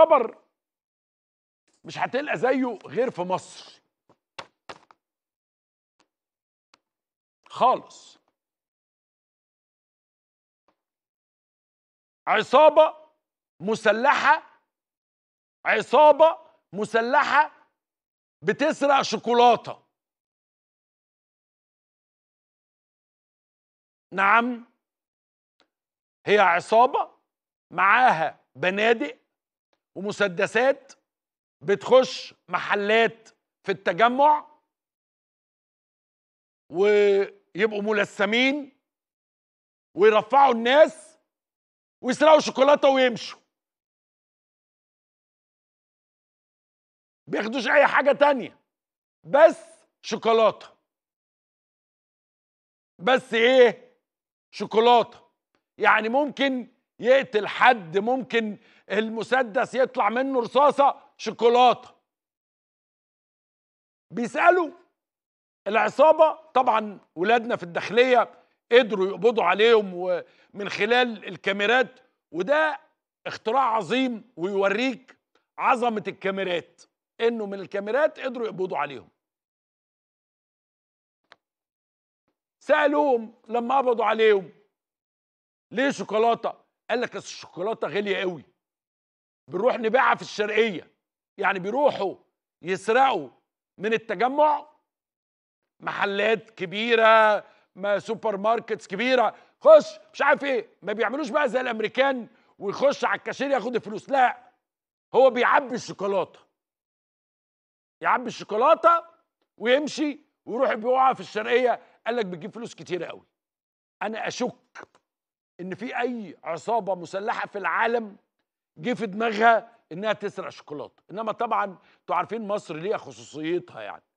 خبر مش هتلقى زيه غير في مصر خالص عصابة مسلحة عصابة مسلحة بتسرق شوكولاتة نعم هي عصابة معاها بنادق ومسدسات بتخش محلات في التجمع ويبقوا ملثمين ويرفعوا الناس ويسرقوا شوكولاته ويمشوا بياخدوش اي حاجه تانية بس شوكولاته بس ايه شوكولاته يعني ممكن يقتل حد ممكن المسدس يطلع منه رصاصه شوكولاته بيسالوا العصابه طبعا ولادنا في الداخليه قدروا يقبضوا عليهم من خلال الكاميرات وده اختراع عظيم ويوريك عظمه الكاميرات انه من الكاميرات قدروا يقبضوا عليهم سالوهم لما قبضوا عليهم ليه شوكولاته قال لك الشوكولاته غاليه قوي بنروح نبيعها في الشرقيه يعني بيروحوا يسرقوا من التجمع محلات كبيره ما سوبر ماركتس كبيره خش مش عارف ايه ما بيعملوش بقى زي الامريكان ويخش على الكاشير ياخد الفلوس لا هو بيعبي الشوكولاته يعبي الشوكولاته ويمشي ويروح يبيعها في الشرقيه قال لك بتجيب فلوس كتيره قوي انا اشك ان في اي عصابه مسلحه في العالم جه في دماغها انها تسرق شوكولاته انما طبعا انتوا عارفين مصر ليها خصوصيتها يعني